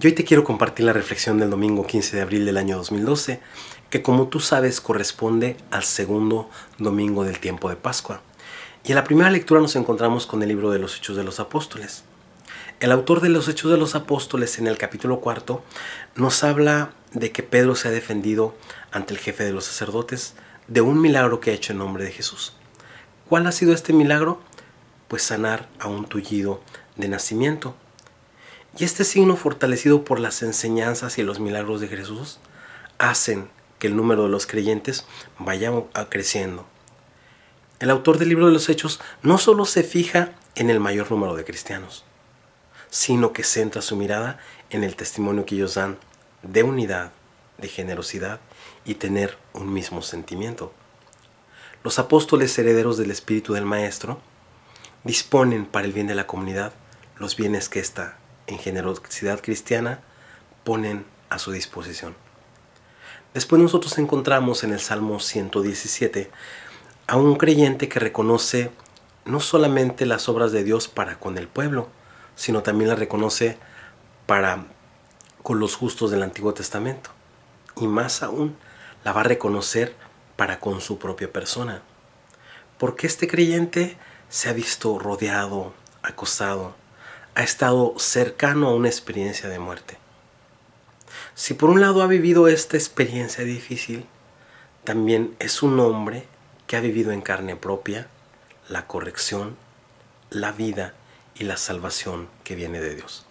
Yo hoy te quiero compartir la reflexión del domingo 15 de abril del año 2012, que como tú sabes corresponde al segundo domingo del tiempo de Pascua. Y en la primera lectura nos encontramos con el libro de los Hechos de los Apóstoles. El autor de los Hechos de los Apóstoles en el capítulo cuarto nos habla de que Pedro se ha defendido ante el jefe de los sacerdotes de un milagro que ha hecho en nombre de Jesús. ¿Cuál ha sido este milagro? Pues sanar a un tullido de nacimiento. Y este signo fortalecido por las enseñanzas y los milagros de Jesús hacen que el número de los creyentes vaya creciendo. El autor del libro de los Hechos no solo se fija en el mayor número de cristianos, sino que centra su mirada en el testimonio que ellos dan de unidad, de generosidad y tener un mismo sentimiento. Los apóstoles herederos del Espíritu del Maestro disponen para el bien de la comunidad los bienes que ésta en generosidad cristiana ponen a su disposición. Después nosotros encontramos en el Salmo 117 a un creyente que reconoce no solamente las obras de Dios para con el pueblo, sino también las reconoce para con los justos del Antiguo Testamento. Y más aún, la va a reconocer para con su propia persona. Porque este creyente se ha visto rodeado, acosado, ha estado cercano a una experiencia de muerte. Si por un lado ha vivido esta experiencia difícil, también es un hombre que ha vivido en carne propia la corrección, la vida y la salvación que viene de Dios.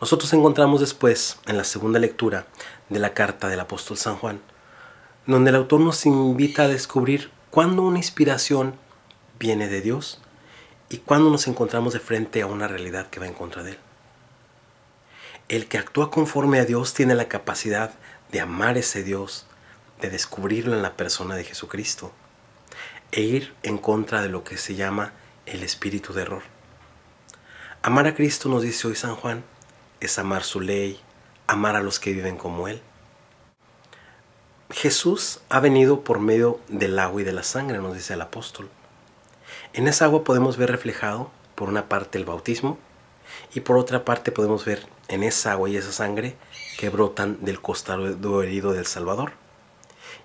Nosotros encontramos después, en la segunda lectura de la carta del apóstol San Juan, donde el autor nos invita a descubrir cuándo una inspiración viene de Dios ¿Y cuando nos encontramos de frente a una realidad que va en contra de Él? El que actúa conforme a Dios tiene la capacidad de amar ese Dios, de descubrirlo en la persona de Jesucristo e ir en contra de lo que se llama el espíritu de error. Amar a Cristo, nos dice hoy San Juan, es amar su ley, amar a los que viven como Él. Jesús ha venido por medio del agua y de la sangre, nos dice el apóstol. En esa agua podemos ver reflejado, por una parte, el bautismo y por otra parte podemos ver en esa agua y esa sangre que brotan del costado herido del Salvador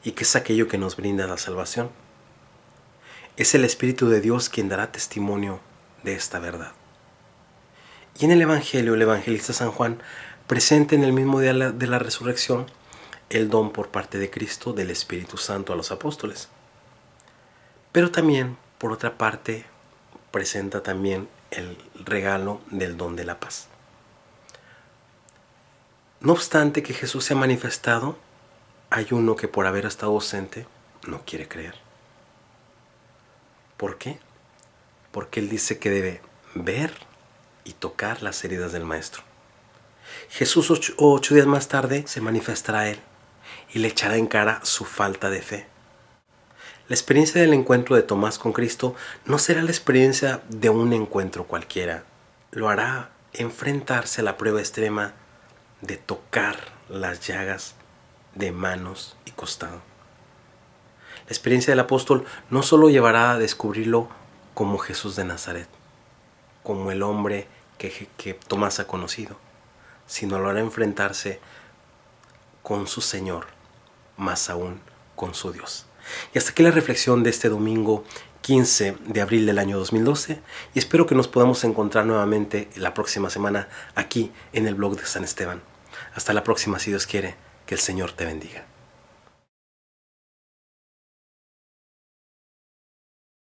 y que es aquello que nos brinda la salvación. Es el Espíritu de Dios quien dará testimonio de esta verdad. Y en el Evangelio, el evangelista San Juan presenta en el mismo día de la resurrección el don por parte de Cristo del Espíritu Santo a los apóstoles. Pero también por otra parte, presenta también el regalo del don de la paz. No obstante que Jesús se ha manifestado, hay uno que por haber estado ausente no quiere creer. ¿Por qué? Porque él dice que debe ver y tocar las heridas del Maestro. Jesús ocho, días más tarde se manifestará a él y le echará en cara su falta de fe. La experiencia del encuentro de Tomás con Cristo no será la experiencia de un encuentro cualquiera. Lo hará enfrentarse a la prueba extrema de tocar las llagas de manos y costado. La experiencia del apóstol no solo llevará a descubrirlo como Jesús de Nazaret, como el hombre que, que Tomás ha conocido, sino lo hará enfrentarse con su Señor, más aún con su Dios. Y hasta aquí la reflexión de este domingo 15 de abril del año 2012 y espero que nos podamos encontrar nuevamente la próxima semana aquí en el blog de San Esteban. Hasta la próxima si Dios quiere, que el Señor te bendiga.